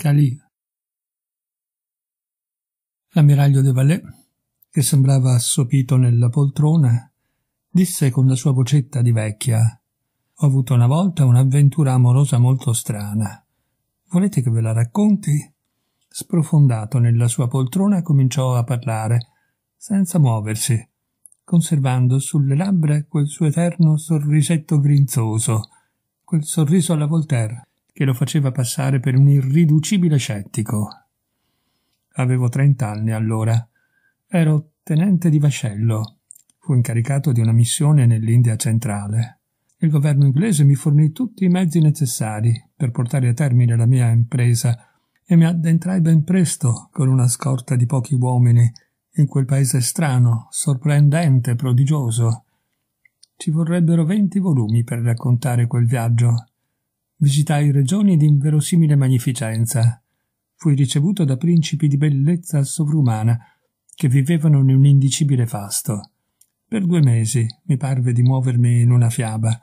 Calì. L'ammiraglio De Valais, che sembrava assopito nella poltrona, disse con la sua vocetta di vecchia Ho avuto una volta un'avventura amorosa molto strana. Volete che ve la racconti? Sprofondato nella sua poltrona cominciò a parlare, senza muoversi, conservando sulle labbra quel suo eterno sorrisetto grinzoso, quel sorriso alla Voltaire che lo faceva passare per un irriducibile scettico. Avevo trent'anni allora. Ero tenente di vascello. Fu incaricato di una missione nell'India centrale. Il governo inglese mi fornì tutti i mezzi necessari per portare a termine la mia impresa e mi addentrai ben presto con una scorta di pochi uomini in quel paese strano, sorprendente, prodigioso. Ci vorrebbero venti volumi per raccontare quel viaggio. Visitai regioni di inverosimile magnificenza. Fui ricevuto da principi di bellezza sovrumana che vivevano in un indicibile fasto. Per due mesi mi parve di muovermi in una fiaba,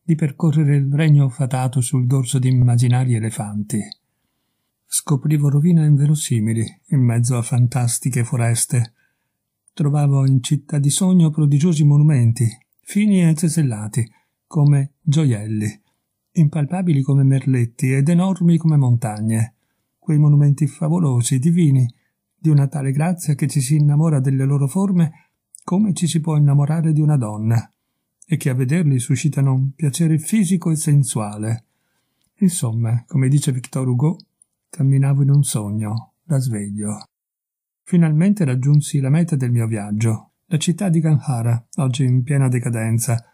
di percorrere il regno fatato sul dorso di immaginari elefanti. Scoprivo rovine inverosimili in mezzo a fantastiche foreste. Trovavo in città di sogno prodigiosi monumenti, fini e cesellati, come gioielli impalpabili come merletti ed enormi come montagne, quei monumenti favolosi, divini, di una tale grazia che ci si innamora delle loro forme come ci si può innamorare di una donna, e che a vederli suscitano un piacere fisico e sensuale. Insomma, come dice Victor Hugo, camminavo in un sogno, da sveglio. Finalmente raggiunsi la meta del mio viaggio, la città di Ganhara, oggi in piena decadenza,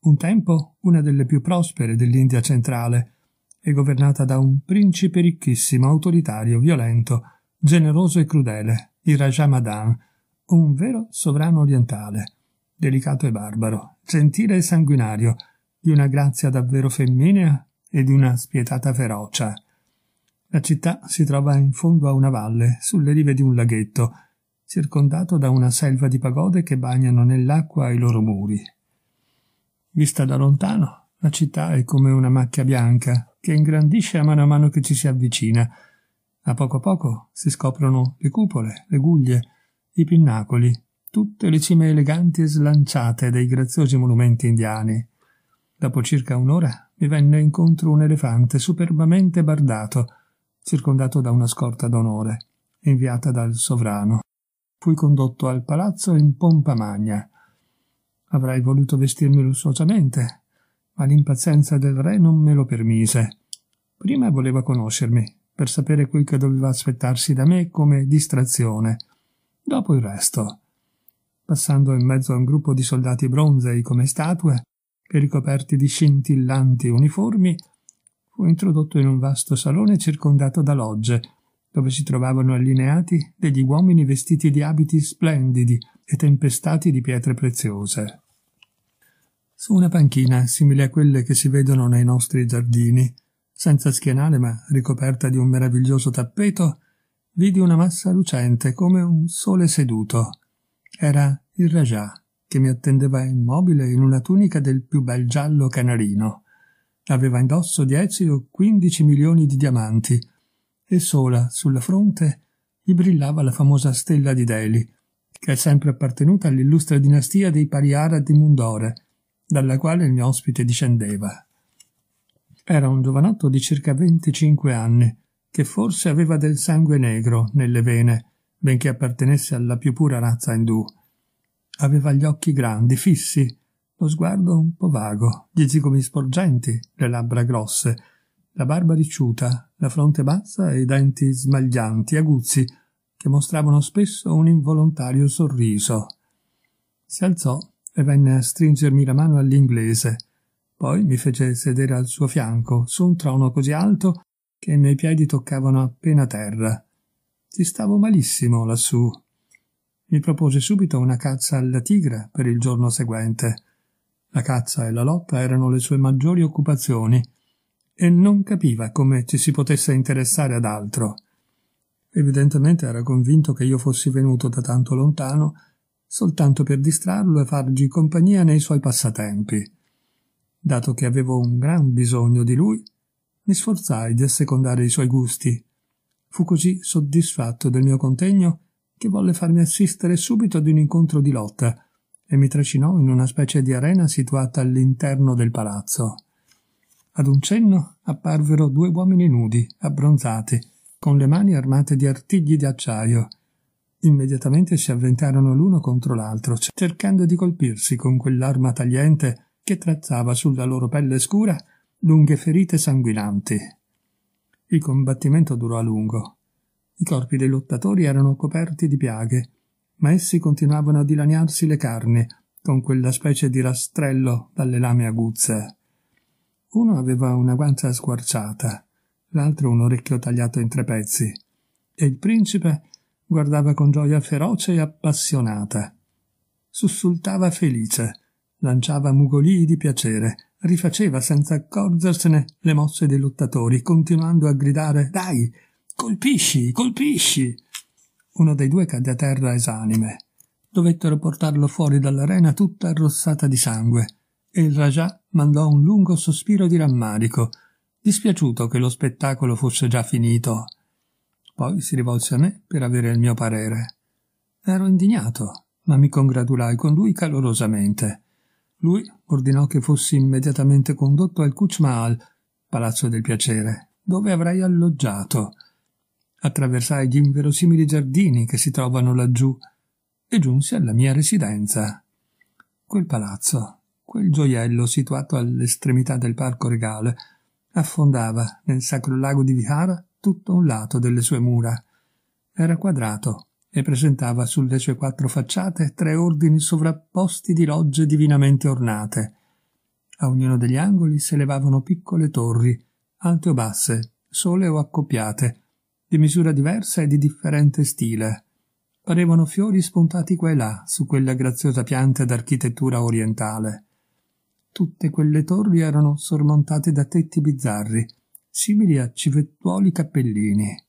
un tempo una delle più prospere dell'India centrale, e governata da un principe ricchissimo, autoritario, violento, generoso e crudele, il Raja Madan, un vero sovrano orientale, delicato e barbaro, gentile e sanguinario, di una grazia davvero femminea e di una spietata ferocia. La città si trova in fondo a una valle, sulle rive di un laghetto, circondato da una selva di pagode che bagnano nell'acqua i loro muri Vista da lontano, la città è come una macchia bianca che ingrandisce a mano a mano che ci si avvicina. A poco a poco si scoprono le cupole, le guglie, i pinnacoli, tutte le cime eleganti e slanciate dei graziosi monumenti indiani. Dopo circa un'ora mi venne incontro un elefante superbamente bardato, circondato da una scorta d'onore, inviata dal sovrano. Fui condotto al palazzo in pompa magna. Avrei voluto vestirmi lussuosamente, ma l'impazienza del re non me lo permise. Prima voleva conoscermi, per sapere quel che doveva aspettarsi da me come distrazione. Dopo il resto. Passando in mezzo a un gruppo di soldati bronzei come statue, e ricoperti di scintillanti uniformi, fu introdotto in un vasto salone circondato da logge, dove si trovavano allineati degli uomini vestiti di abiti splendidi, e tempestati di pietre preziose. Su una panchina, simile a quelle che si vedono nei nostri giardini, senza schienale ma ricoperta di un meraviglioso tappeto, vidi una massa lucente come un sole seduto. Era il Rajah, che mi attendeva immobile in una tunica del più bel giallo canarino. Aveva indosso dieci o quindici milioni di diamanti, e sola sulla fronte gli brillava la famosa stella di Delhi, che è sempre appartenuta all'illustre dinastia dei Pariara di Mundore, dalla quale il mio ospite discendeva. Era un giovanotto di circa 25 anni, che forse aveva del sangue negro nelle vene, benché appartenesse alla più pura razza indù. Aveva gli occhi grandi, fissi, lo sguardo un po' vago, gli zigomi sporgenti, le labbra grosse, la barba ricciuta, la fronte bassa e i denti smaglianti, aguzzi, che mostravano spesso un involontario sorriso. Si alzò e venne a stringermi la mano all'inglese, poi mi fece sedere al suo fianco, su un trono così alto che i miei piedi toccavano appena terra. Ci stavo malissimo lassù. Mi propose subito una caccia alla tigra per il giorno seguente. La caccia e la lotta erano le sue maggiori occupazioni, e non capiva come ci si potesse interessare ad altro. Evidentemente era convinto che io fossi venuto da tanto lontano soltanto per distrarlo e fargli compagnia nei suoi passatempi. Dato che avevo un gran bisogno di lui, mi sforzai di assecondare i suoi gusti. Fu così soddisfatto del mio contegno che volle farmi assistere subito ad un incontro di lotta e mi trascinò in una specie di arena situata all'interno del palazzo. Ad un cenno apparvero due uomini nudi, abbronzati, con le mani armate di artigli d'acciaio. Immediatamente si avventarono l'uno contro l'altro, cercando di colpirsi con quell'arma tagliente che trazzava sulla loro pelle scura lunghe ferite sanguinanti. Il combattimento durò a lungo. I corpi dei lottatori erano coperti di piaghe, ma essi continuavano a dilaniarsi le carni con quella specie di rastrello dalle lame aguzze. Uno aveva una guancia squarciata, l'altro un orecchio tagliato in tre pezzi, e il principe guardava con gioia feroce e appassionata. Sussultava felice, lanciava mugolii di piacere, rifaceva senza accorgersene le mosse dei lottatori, continuando a gridare Dai, colpisci, colpisci. Uno dei due cadde a terra esanime. Dovettero portarlo fuori dall'arena tutta arrossata di sangue, e il Rajah mandò un lungo sospiro di rammarico, dispiaciuto che lo spettacolo fosse già finito. Poi si rivolse a me per avere il mio parere. Ero indignato, ma mi congratulai con lui calorosamente. Lui ordinò che fossi immediatamente condotto al Kuchmaal, palazzo del piacere, dove avrei alloggiato. Attraversai gli inverosimili giardini che si trovano laggiù e giunsi alla mia residenza. Quel palazzo, quel gioiello situato all'estremità del parco regale, affondava nel sacro lago di Vihara tutto un lato delle sue mura. Era quadrato e presentava sulle sue quattro facciate tre ordini sovrapposti di logge divinamente ornate. A ognuno degli angoli si elevavano piccole torri, alte o basse, sole o accoppiate, di misura diversa e di differente stile. Parevano fiori spuntati qua e là su quella graziosa pianta d'architettura orientale. Tutte quelle torri erano sormontate da tetti bizzarri, simili a civettuoli cappellini.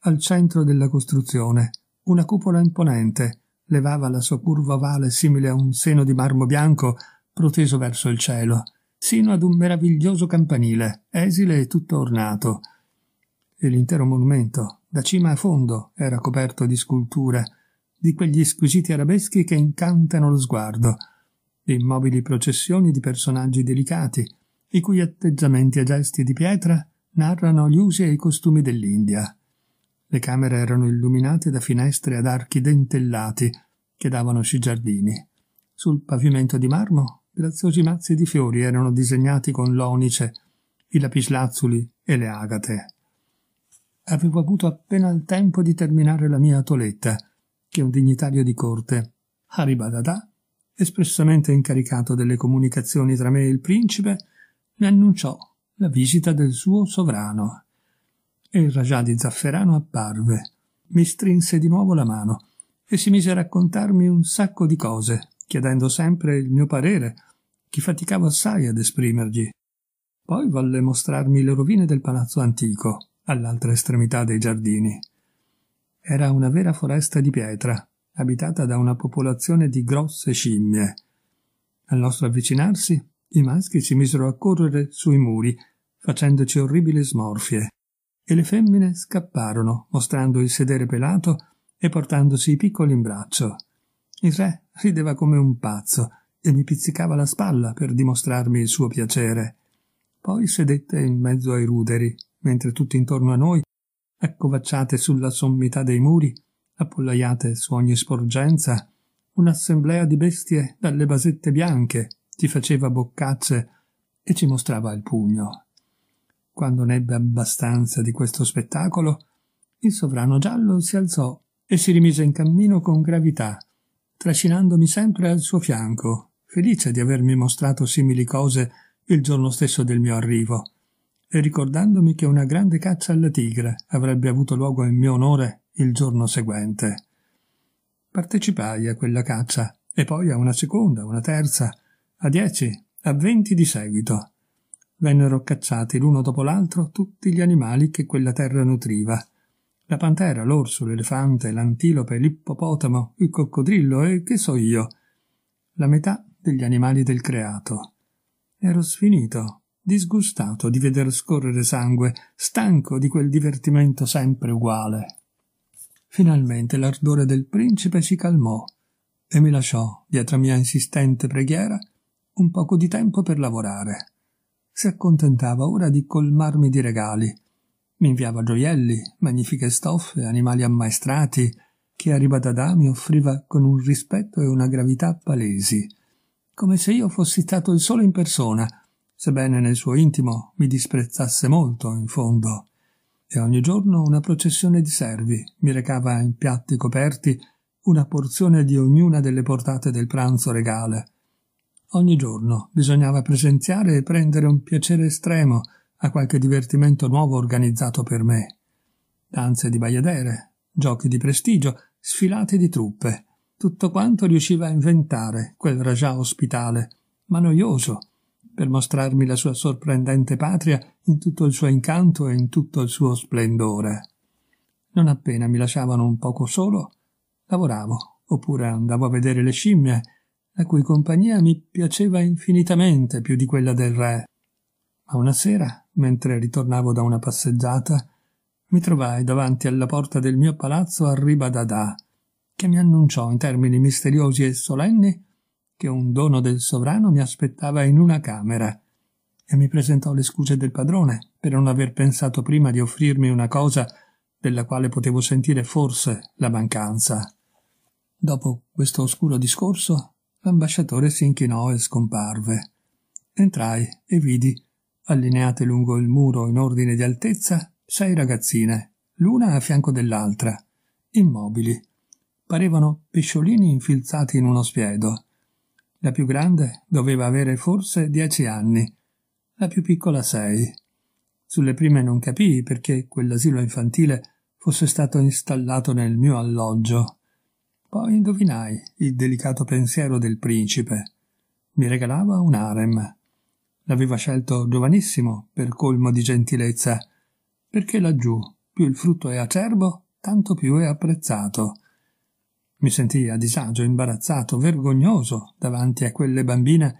Al centro della costruzione, una cupola imponente levava la sua curva ovale simile a un seno di marmo bianco proteso verso il cielo, sino ad un meraviglioso campanile, esile e tutto ornato. E l'intero monumento, da cima a fondo, era coperto di sculture, di quegli squisiti arabeschi che incantano lo sguardo, di immobili processioni di personaggi delicati, i cui atteggiamenti e gesti di pietra narrano gli usi e i costumi dell'India. Le camere erano illuminate da finestre ad archi dentellati che davano sui giardini. Sul pavimento di marmo graziosi mazzi di fiori erano disegnati con l'onice, i lapislazzuli e le agate. Avevo avuto appena il tempo di terminare la mia toletta, che un dignitario di corte, Haribadadà, espressamente incaricato delle comunicazioni tra me e il principe, ne annunciò la visita del suo sovrano. E il Rajah di Zafferano apparve, mi strinse di nuovo la mano e si mise a raccontarmi un sacco di cose, chiedendo sempre il mio parere, che faticavo assai ad esprimergli. Poi volle mostrarmi le rovine del palazzo antico, all'altra estremità dei giardini. Era una vera foresta di pietra, abitata da una popolazione di grosse scimmie. Al nostro avvicinarsi, i maschi si misero a correre sui muri, facendoci orribili smorfie, e le femmine scapparono, mostrando il sedere pelato e portandosi i piccoli in braccio. Il re rideva come un pazzo e mi pizzicava la spalla per dimostrarmi il suo piacere. Poi sedette in mezzo ai ruderi, mentre tutti intorno a noi, accovacciate sulla sommità dei muri, appollaiate su ogni sporgenza, un'assemblea di bestie dalle basette bianche ci faceva boccacce e ci mostrava il pugno. Quando n'ebbe abbastanza di questo spettacolo, il sovrano giallo si alzò e si rimise in cammino con gravità, trascinandomi sempre al suo fianco, felice di avermi mostrato simili cose il giorno stesso del mio arrivo, e ricordandomi che una grande caccia alla tigre avrebbe avuto luogo in mio onore il giorno seguente. Partecipai a quella caccia e poi a una seconda, una terza, a dieci, a venti di seguito. Vennero cacciati l'uno dopo l'altro tutti gli animali che quella terra nutriva. La pantera, l'orso, l'elefante, l'antilope, l'ippopotamo, il coccodrillo e che so io. La metà degli animali del creato. Ero sfinito, disgustato di veder scorrere sangue, stanco di quel divertimento sempre uguale. Finalmente l'ardore del principe si calmò e mi lasciò, dietro a mia insistente preghiera, un poco di tempo per lavorare. Si accontentava ora di colmarmi di regali. Mi inviava gioielli, magnifiche stoffe, animali ammaestrati, che a Ribadadà mi offriva con un rispetto e una gravità palesi, come se io fossi stato il solo in persona, sebbene nel suo intimo mi disprezzasse molto, in fondo e ogni giorno una processione di servi mi recava in piatti coperti una porzione di ognuna delle portate del pranzo regale. Ogni giorno bisognava presenziare e prendere un piacere estremo a qualche divertimento nuovo organizzato per me. Danze di baiadere, giochi di prestigio, sfilate di truppe, tutto quanto riusciva a inventare quel rajah ospitale, ma noioso, per mostrarmi la sua sorprendente patria in tutto il suo incanto e in tutto il suo splendore. Non appena mi lasciavano un poco solo, lavoravo, oppure andavo a vedere le scimmie, la cui compagnia mi piaceva infinitamente più di quella del re. Ma una sera, mentre ritornavo da una passeggiata, mi trovai davanti alla porta del mio palazzo a Ribadadà, che mi annunciò in termini misteriosi e solenni che un dono del sovrano mi aspettava in una camera e mi presentò le scuse del padrone per non aver pensato prima di offrirmi una cosa della quale potevo sentire forse la mancanza. Dopo questo oscuro discorso, l'ambasciatore si inchinò e scomparve. Entrai e vidi, allineate lungo il muro in ordine di altezza, sei ragazzine, l'una a fianco dell'altra, immobili. Parevano pesciolini infilzati in uno spiedo. La più grande doveva avere forse dieci anni, la più piccola sei. Sulle prime non capii perché quell'asilo infantile fosse stato installato nel mio alloggio. Poi indovinai il delicato pensiero del principe. Mi regalava un harem. L'aveva scelto giovanissimo, per colmo di gentilezza, perché laggiù più il frutto è acerbo, tanto più è apprezzato. Mi sentii a disagio, imbarazzato, vergognoso davanti a quelle bambine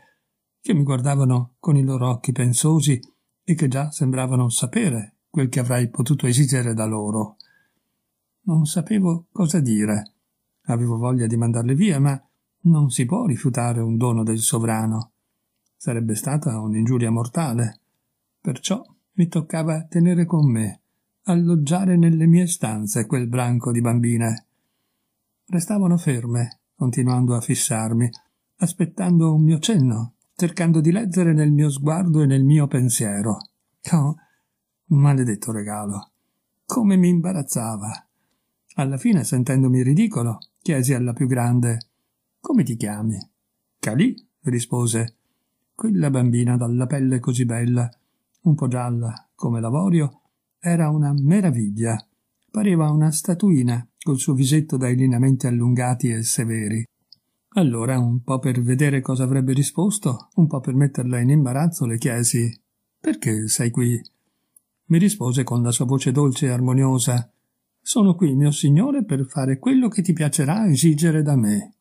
che mi guardavano con i loro occhi pensosi e che già sembravano sapere quel che avrei potuto esigere da loro. Non sapevo cosa dire. Avevo voglia di mandarle via, ma non si può rifiutare un dono del sovrano. Sarebbe stata un'ingiuria mortale. Perciò mi toccava tenere con me, alloggiare nelle mie stanze quel branco di bambine restavano ferme, continuando a fissarmi, aspettando un mio cenno, cercando di leggere nel mio sguardo e nel mio pensiero. Oh, maledetto regalo! Come mi imbarazzava! Alla fine, sentendomi ridicolo, chiesi alla più grande Come ti chiami? Calì, rispose. Quella bambina dalla pelle così bella, un po' gialla come l'avorio, era una meraviglia. Pareva una statuina col suo visetto dai lineamenti allungati e severi. Allora, un po' per vedere cosa avrebbe risposto, un po' per metterla in imbarazzo, le chiesi Perché sei qui? Mi rispose con la sua voce dolce e armoniosa Sono qui, mio signore, per fare quello che ti piacerà esigere da me.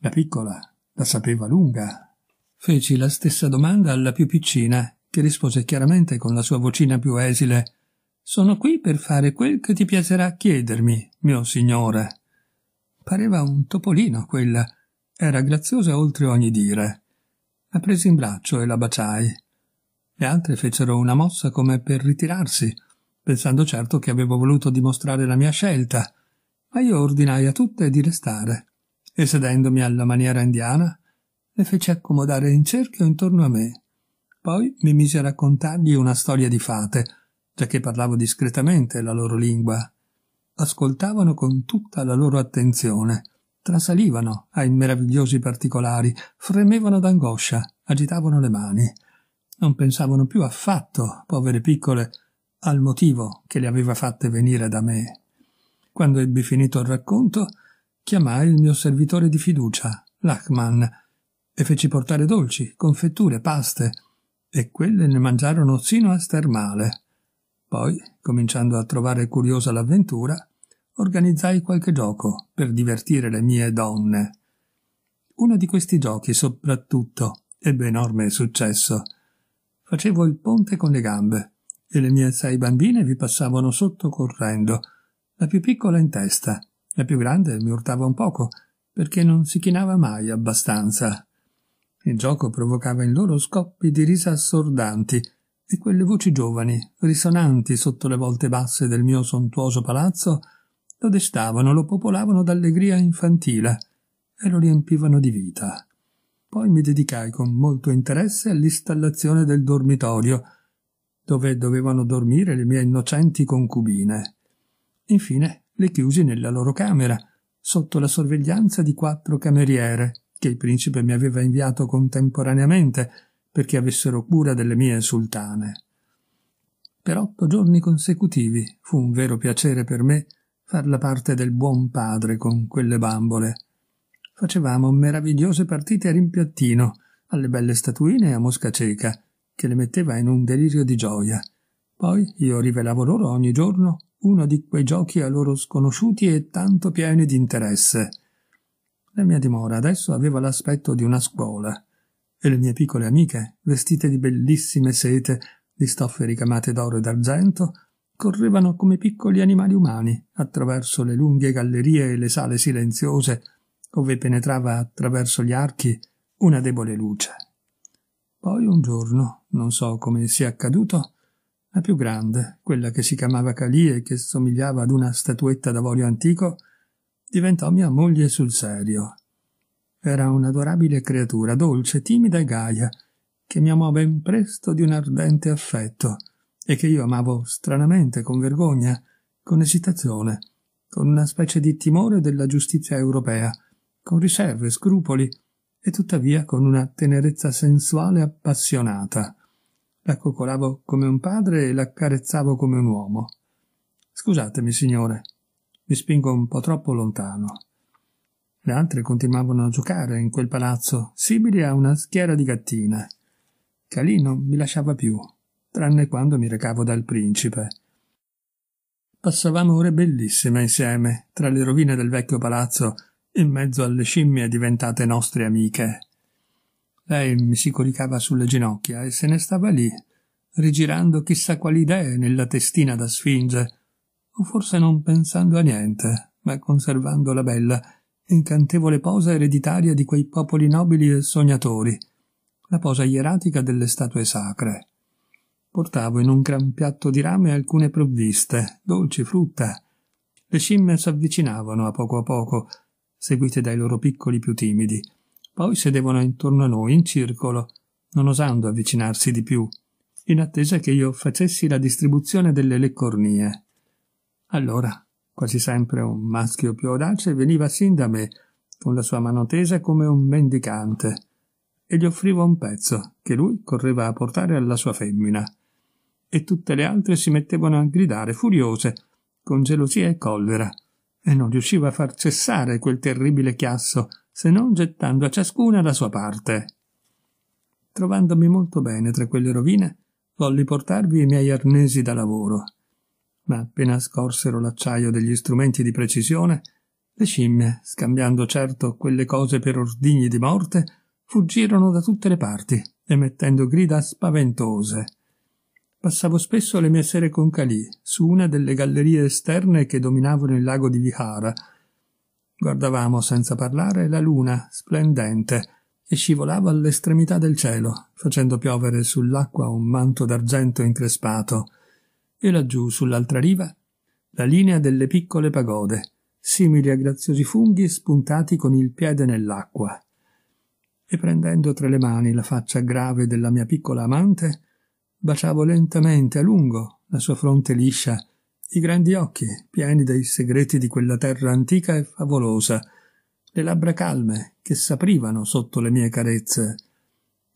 La piccola la sapeva lunga. Feci la stessa domanda alla più piccina, che rispose chiaramente con la sua vocina più esile sono qui per fare quel che ti piacerà chiedermi, mio signore. Pareva un topolino quella. Era graziosa oltre ogni dire. La presi in braccio e la baciai. Le altre fecero una mossa come per ritirarsi, pensando certo che avevo voluto dimostrare la mia scelta, ma io ordinai a tutte di restare, e sedendomi alla maniera indiana, le feci accomodare in cerchio intorno a me. Poi mi misi a raccontargli una storia di fate, giacché parlavo discretamente la loro lingua. Ascoltavano con tutta la loro attenzione, trasalivano ai meravigliosi particolari, fremevano d'angoscia, agitavano le mani. Non pensavano più affatto, povere piccole, al motivo che le aveva fatte venire da me. Quando ebbi finito il racconto, chiamai il mio servitore di fiducia, Lachman, e feci portare dolci, confetture, paste, e quelle ne mangiarono sino a stermale. Poi, cominciando a trovare curiosa l'avventura, organizzai qualche gioco per divertire le mie donne. Uno di questi giochi, soprattutto, ebbe enorme successo. Facevo il ponte con le gambe e le mie sei bambine vi passavano sotto correndo, la più piccola in testa, la più grande mi urtava un poco, perché non si chinava mai abbastanza. Il gioco provocava in loro scoppi di risa assordanti e quelle voci giovani, risonanti sotto le volte basse del mio sontuoso palazzo, lo destavano, lo popolavano d'allegria infantile e lo riempivano di vita. Poi mi dedicai con molto interesse all'installazione del dormitorio, dove dovevano dormire le mie innocenti concubine. Infine le chiusi nella loro camera, sotto la sorveglianza di quattro cameriere, che il principe mi aveva inviato contemporaneamente, perché avessero cura delle mie sultane. Per otto giorni consecutivi fu un vero piacere per me far la parte del buon padre con quelle bambole. Facevamo meravigliose partite a rimpiattino, alle belle statuine e a mosca cieca, che le metteva in un delirio di gioia. Poi io rivelavo loro ogni giorno uno di quei giochi a loro sconosciuti e tanto pieni di interesse. La mia dimora adesso aveva l'aspetto di una scuola e le mie piccole amiche, vestite di bellissime sete, di stoffe ricamate d'oro e d'argento, correvano come piccoli animali umani attraverso le lunghe gallerie e le sale silenziose, ove penetrava attraverso gli archi una debole luce. Poi un giorno, non so come sia accaduto, la più grande, quella che si chiamava Calì e che somigliava ad una statuetta d'avorio antico, diventò mia moglie sul serio era un'adorabile creatura, dolce, timida e gaia, che mi amò ben presto di un ardente affetto e che io amavo stranamente, con vergogna, con esitazione, con una specie di timore della giustizia europea, con riserve, scrupoli e tuttavia con una tenerezza sensuale appassionata. La coccolavo come un padre e la carezzavo come un uomo. Scusatemi, signore, mi spingo un po' troppo lontano. Le altre continuavano a giocare in quel palazzo, simili a una schiera di gattina. Calì non mi lasciava più, tranne quando mi recavo dal principe. Passavamo ore bellissime insieme, tra le rovine del vecchio palazzo, in mezzo alle scimmie diventate nostre amiche. Lei mi si coricava sulle ginocchia e se ne stava lì, rigirando chissà quali idee nella testina da sfinge, o forse non pensando a niente, ma conservando la bella incantevole posa ereditaria di quei popoli nobili e sognatori, la posa ieratica delle statue sacre. Portavo in un gran piatto di rame alcune provviste, dolci, frutta. Le scimmie s'avvicinavano a poco a poco, seguite dai loro piccoli più timidi. Poi sedevano intorno a noi, in circolo, non osando avvicinarsi di più, in attesa che io facessi la distribuzione delle leccornie. Allora quasi sempre un maschio più audace, veniva sin da me, con la sua mano tesa come un mendicante, e gli offriva un pezzo, che lui correva a portare alla sua femmina. E tutte le altre si mettevano a gridare, furiose, con gelosia e collera, e non riusciva a far cessare quel terribile chiasso, se non gettando a ciascuna la sua parte. Trovandomi molto bene tra quelle rovine, volli portarvi i miei arnesi da lavoro, ma appena scorsero l'acciaio degli strumenti di precisione, le scimmie, scambiando certo quelle cose per ordigni di morte, fuggirono da tutte le parti, emettendo grida spaventose. Passavo spesso le mie sere con Calì, su una delle gallerie esterne che dominavano il lago di Vihara. Guardavamo senza parlare la luna, splendente, che scivolava all'estremità del cielo, facendo piovere sull'acqua un manto d'argento increspato e laggiù sull'altra riva la linea delle piccole pagode, simili a graziosi funghi spuntati con il piede nell'acqua. E prendendo tra le mani la faccia grave della mia piccola amante, baciavo lentamente a lungo la sua fronte liscia, i grandi occhi pieni dei segreti di quella terra antica e favolosa, le labbra calme che s'aprivano sotto le mie carezze,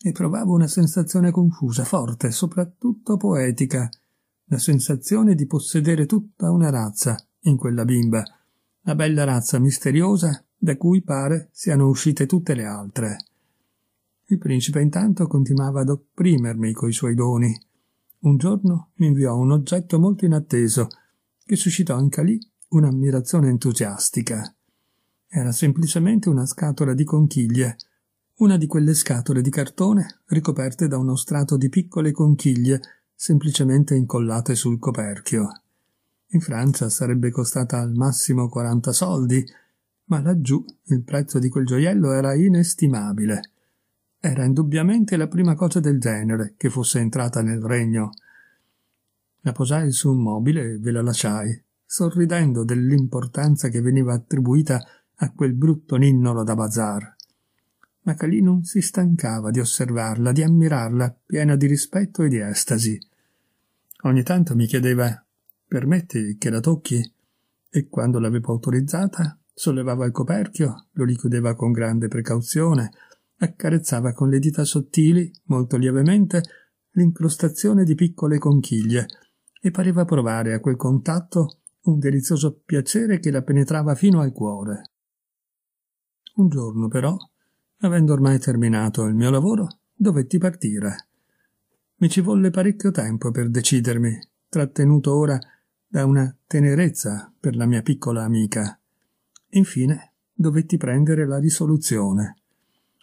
e provavo una sensazione confusa, forte, soprattutto poetica, la sensazione di possedere tutta una razza in quella bimba, la bella razza misteriosa da cui pare siano uscite tutte le altre. Il principe intanto continuava ad opprimermi coi suoi doni. Un giorno mi inviò un oggetto molto inatteso, che suscitò anche lì un'ammirazione entusiastica. Era semplicemente una scatola di conchiglie, una di quelle scatole di cartone ricoperte da uno strato di piccole conchiglie semplicemente incollate sul coperchio. In Francia sarebbe costata al massimo 40 soldi, ma laggiù il prezzo di quel gioiello era inestimabile. Era indubbiamente la prima cosa del genere che fosse entrata nel regno. La posai su un mobile e ve la lasciai, sorridendo dell'importanza che veniva attribuita a quel brutto ninnolo da bazar. Ma Calì non si stancava di osservarla, di ammirarla, piena di rispetto e di estasi. Ogni tanto mi chiedeva permetti che la tocchi? E quando l'avevo autorizzata, sollevava il coperchio, lo richiudeva con grande precauzione, accarezzava con le dita sottili, molto lievemente, l'incrostazione di piccole conchiglie e pareva provare a quel contatto un delizioso piacere che la penetrava fino al cuore. Un giorno, però, avendo ormai terminato il mio lavoro, dovetti partire. Mi ci volle parecchio tempo per decidermi, trattenuto ora da una tenerezza per la mia piccola amica. Infine dovetti prendere la risoluzione.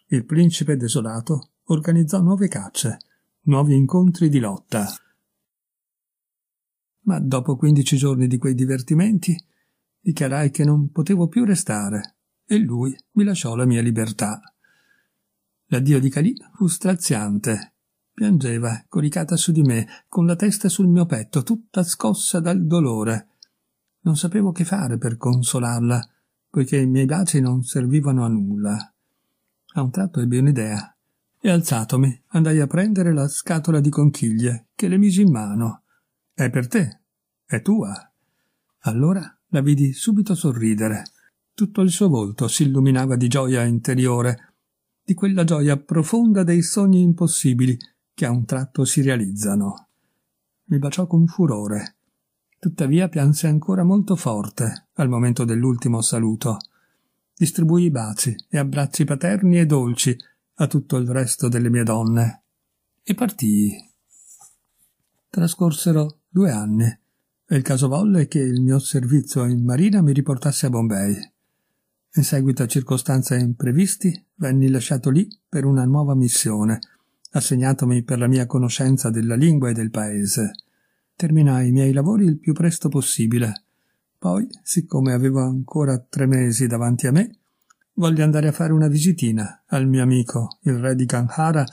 Il principe desolato organizzò nuove cacce, nuovi incontri di lotta. Ma dopo quindici giorni di quei divertimenti dichiarai che non potevo più restare e lui mi lasciò la mia libertà. L'addio di Calì fu straziante Piangeva, coricata su di me, con la testa sul mio petto, tutta scossa dal dolore. Non sapevo che fare per consolarla, poiché i miei baci non servivano a nulla. A un tratto ebbe un'idea, e alzatomi andai a prendere la scatola di conchiglie, che le misi in mano. È per te, è tua. Allora la vidi subito sorridere. Tutto il suo volto si illuminava di gioia interiore, di quella gioia profonda dei sogni impossibili che a un tratto si realizzano. Mi baciò con furore. Tuttavia pianse ancora molto forte al momento dell'ultimo saluto. Distribuì baci e abbracci paterni e dolci a tutto il resto delle mie donne e partii. Trascorsero due anni e il caso volle che il mio servizio in marina mi riportasse a Bombay. In seguito a circostanze imprevisti, venni lasciato lì per una nuova missione – assegnatomi per la mia conoscenza della lingua e del paese. Terminai i miei lavori il più presto possibile. Poi, siccome avevo ancora tre mesi davanti a me, voglio andare a fare una visitina al mio amico, il re di Kanhara,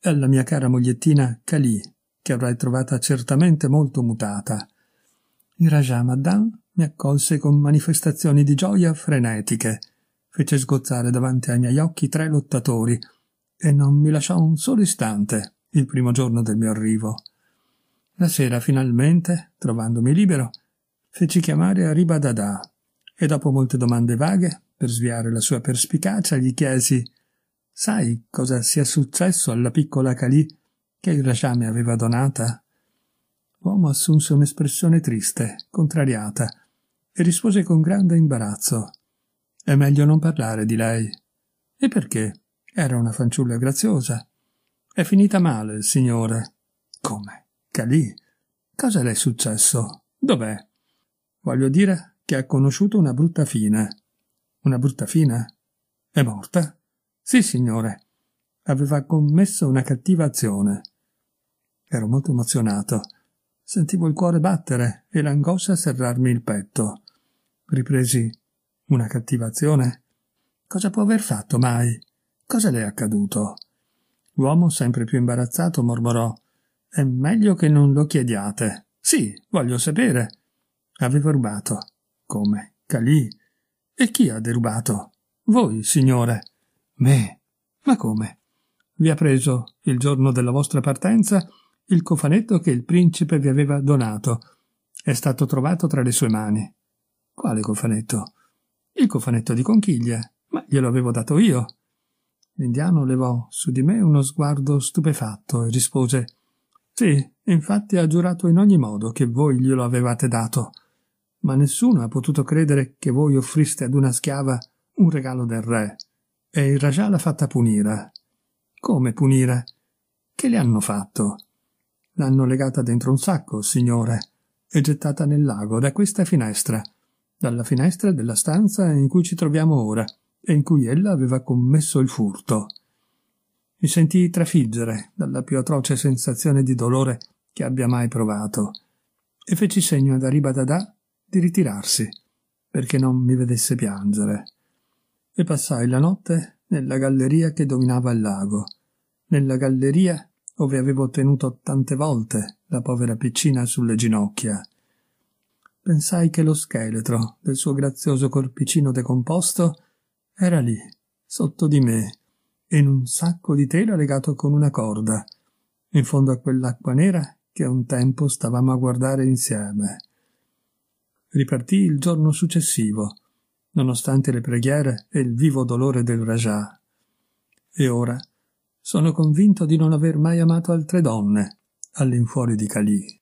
e alla mia cara mogliettina Kali, che avrai trovata certamente molto mutata. Il Rajah Madan mi accolse con manifestazioni di gioia frenetiche. Fece sgozzare davanti ai miei occhi tre lottatori – e non mi lasciò un solo istante il primo giorno del mio arrivo. La sera, finalmente, trovandomi libero, feci chiamare a Ribadadà e dopo molte domande vaghe, per sviare la sua perspicacia, gli chiesi Sai cosa sia successo alla piccola Calì che il Rascià mi aveva donata? L'uomo assunse un'espressione triste, contrariata, e rispose con grande imbarazzo. È meglio non parlare di lei. E perché? Era una fanciulla graziosa. È finita male, signore. Come? Calì? Cosa le è successo? Dov'è? Voglio dire che ha conosciuto una brutta fine. Una brutta fine? È morta? Sì, signore. Aveva commesso una cattiva azione. Ero molto emozionato. Sentivo il cuore battere e l'angoscia serrarmi il petto. Ripresi. Una cattiva azione? Cosa può aver fatto mai? Cosa le è accaduto? L'uomo, sempre più imbarazzato, mormorò È meglio che non lo chiediate. Sì, voglio sapere. Avevo rubato. Come? Calì? E chi ha derubato? Voi, signore. Me. Ma come? Vi ha preso, il giorno della vostra partenza, il cofanetto che il principe vi aveva donato. È stato trovato tra le sue mani. Quale cofanetto? Il cofanetto di conchiglie. Ma glielo avevo dato io. L'indiano levò su di me uno sguardo stupefatto e rispose Sì, infatti ha giurato in ogni modo che voi glielo avevate dato, ma nessuno ha potuto credere che voi offriste ad una schiava un regalo del re. E il Rajà l'ha fatta punire. Come punire? Che le hanno fatto? L'hanno legata dentro un sacco, signore, e gettata nel lago da questa finestra, dalla finestra della stanza in cui ci troviamo ora e in cui ella aveva commesso il furto. Mi sentii trafiggere dalla più atroce sensazione di dolore che abbia mai provato e feci segno ad Ariba Dadà di ritirarsi perché non mi vedesse piangere. E passai la notte nella galleria che dominava il lago, nella galleria ove avevo tenuto tante volte la povera piccina sulle ginocchia. Pensai che lo scheletro del suo grazioso corpicino decomposto era lì, sotto di me, in un sacco di tela legato con una corda, in fondo a quell'acqua nera che un tempo stavamo a guardare insieme. Ripartì il giorno successivo, nonostante le preghiere e il vivo dolore del Rajah. E ora sono convinto di non aver mai amato altre donne all'infuori di Calì.